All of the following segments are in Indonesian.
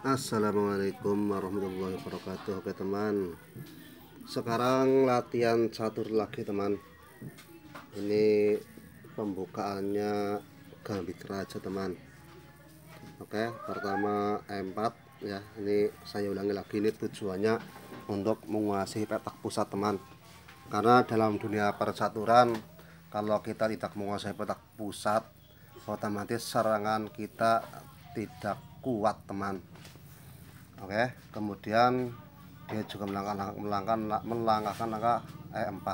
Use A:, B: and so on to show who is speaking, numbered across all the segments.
A: Assalamualaikum warahmatullahi wabarakatuh Oke teman Sekarang latihan catur lagi teman Ini pembukaannya gambit raja teman Oke pertama m 4 ya Ini saya ulangi lagi ini tujuannya untuk menguasai petak pusat teman Karena dalam dunia percaturan Kalau kita tidak menguasai petak pusat Otomatis serangan kita tidak kuat teman oke kemudian dia juga melangkah melangkah melangkahkan langkah E4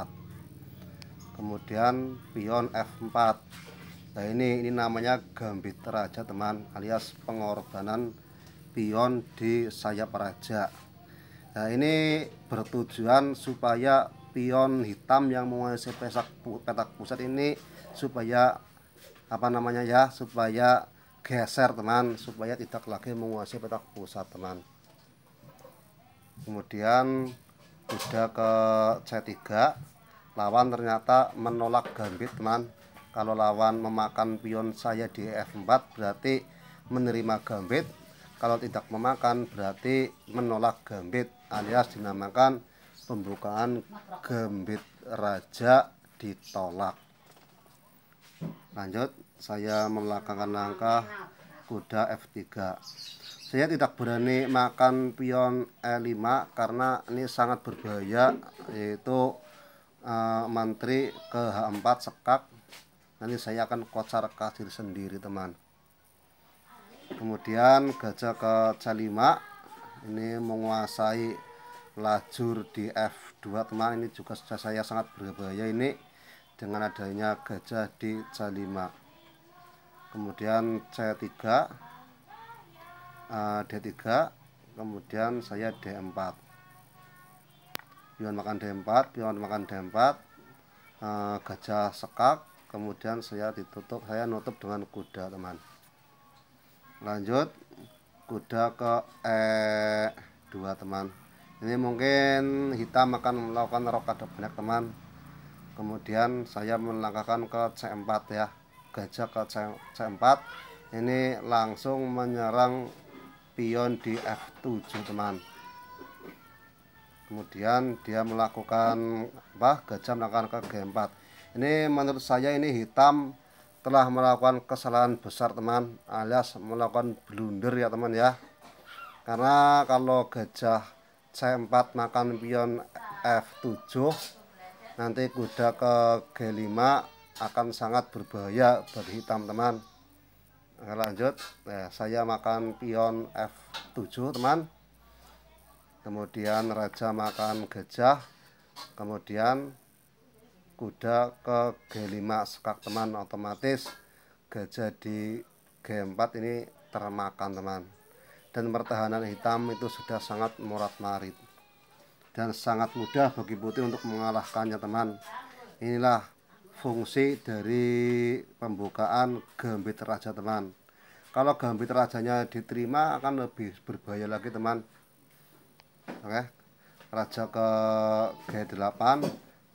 A: kemudian pion F4 nah ini ini namanya gambit raja teman alias pengorbanan pion di sayap raja nah ini bertujuan supaya pion hitam yang menguasai petak pusat ini supaya apa namanya ya supaya geser teman supaya tidak lagi menguasai petak pusat teman kemudian sudah ke C3 lawan ternyata menolak gambit teman kalau lawan memakan pion saya di F4 berarti menerima gambit kalau tidak memakan berarti menolak gambit alias dinamakan pembukaan gambit raja ditolak lanjut saya melakukan langkah kuda F3 saya tidak berani makan pion E5 karena ini sangat berbahaya yaitu uh, eh, menteri ke H4 sekak nanti saya akan kocar kacir sendiri teman kemudian gajah ke C5 ini menguasai lajur di F2 teman ini juga saya sangat berbahaya ini dengan adanya gajah di C5 kemudian C3 uh, D3 kemudian saya eh, D4 pion makan D4 pion makan D4 uh, eh, gajah sekak kemudian saya ditutup saya nutup dengan kuda teman lanjut kuda ke E2 teman ini mungkin hitam akan melakukan rokade banyak teman kemudian saya melangkahkan ke C4 ya gajah ke C4 ini langsung menyerang pion di F7 teman kemudian dia melakukan bah gajah melakukan ke G4 ini menurut saya ini hitam telah melakukan kesalahan besar teman alias melakukan blunder ya teman ya karena kalau gajah C4 makan pion F7 nanti kuda ke G5 akan sangat berbahaya bagi teman-teman lanjut ya, saya makan pion F7 teman kemudian raja makan gajah kemudian kuda ke G5 sekak teman otomatis gajah di G4 ini termakan teman dan pertahanan hitam itu sudah sangat murat marit dan sangat mudah bagi putih untuk mengalahkannya teman inilah fungsi dari pembukaan gambit raja teman kalau gambit rajanya diterima akan lebih berbahaya lagi teman oke raja ke G8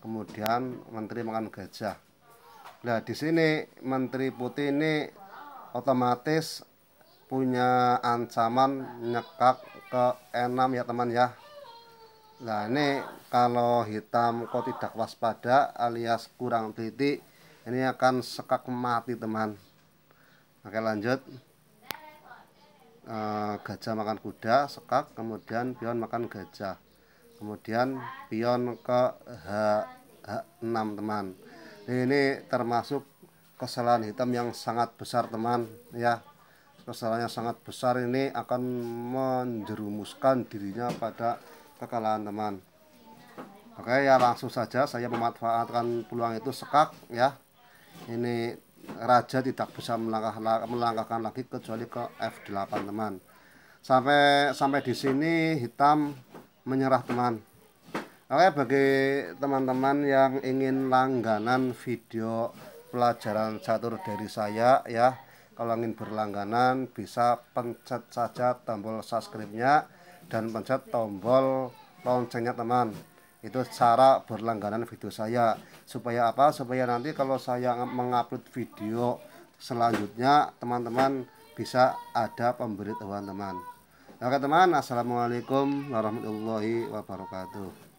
A: kemudian menteri makan gajah nah di sini menteri putih ini otomatis punya ancaman nyekak ke enam ya teman ya Nah ini kalau hitam kok tidak waspada alias kurang teliti ini akan sekak mati teman. Oke lanjut e, gajah makan kuda sekak kemudian pion makan gajah kemudian pion ke H, H6 teman ini termasuk kesalahan hitam yang sangat besar teman ya kesalahan yang sangat besar ini akan menjerumuskan dirinya pada kekalahan teman oke ya langsung saja saya memanfaatkan peluang itu sekak ya ini raja tidak bisa melangkah melangkahkan lagi kecuali ke F8 teman sampai sampai di sini hitam menyerah teman oke bagi teman-teman yang ingin langganan video pelajaran catur dari saya ya kalau ingin berlangganan bisa pencet saja tombol subscribe-nya dan pencet tombol loncengnya teman itu cara berlangganan video saya supaya apa supaya nanti kalau saya mengupload video selanjutnya teman-teman bisa ada pemberitahuan teman oke teman assalamualaikum warahmatullahi wabarakatuh